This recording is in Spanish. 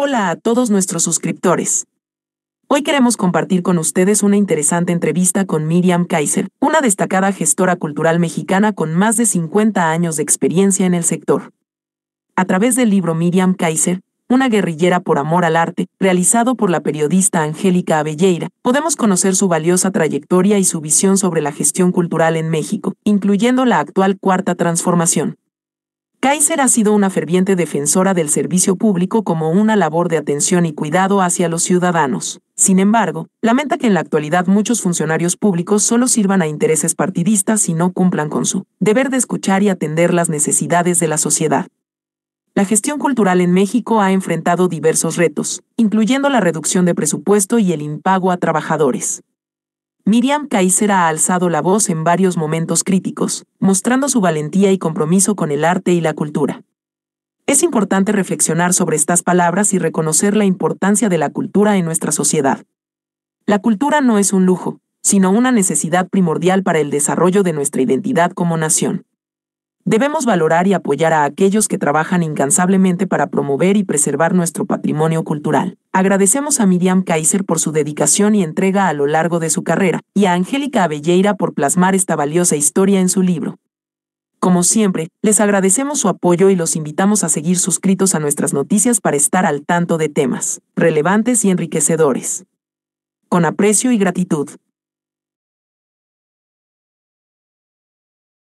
Hola a todos nuestros suscriptores. Hoy queremos compartir con ustedes una interesante entrevista con Miriam Kaiser, una destacada gestora cultural mexicana con más de 50 años de experiencia en el sector. A través del libro Miriam Kaiser, una guerrillera por amor al arte, realizado por la periodista Angélica Abelleira, podemos conocer su valiosa trayectoria y su visión sobre la gestión cultural en México, incluyendo la actual cuarta transformación. Kaiser ha sido una ferviente defensora del servicio público como una labor de atención y cuidado hacia los ciudadanos. Sin embargo, lamenta que en la actualidad muchos funcionarios públicos solo sirvan a intereses partidistas y no cumplan con su deber de escuchar y atender las necesidades de la sociedad. La gestión cultural en México ha enfrentado diversos retos, incluyendo la reducción de presupuesto y el impago a trabajadores. Miriam Kaiser ha alzado la voz en varios momentos críticos, mostrando su valentía y compromiso con el arte y la cultura. Es importante reflexionar sobre estas palabras y reconocer la importancia de la cultura en nuestra sociedad. La cultura no es un lujo, sino una necesidad primordial para el desarrollo de nuestra identidad como nación. Debemos valorar y apoyar a aquellos que trabajan incansablemente para promover y preservar nuestro patrimonio cultural. Agradecemos a Miriam Kaiser por su dedicación y entrega a lo largo de su carrera, y a Angélica Abelleira por plasmar esta valiosa historia en su libro. Como siempre, les agradecemos su apoyo y los invitamos a seguir suscritos a nuestras noticias para estar al tanto de temas relevantes y enriquecedores. Con aprecio y gratitud.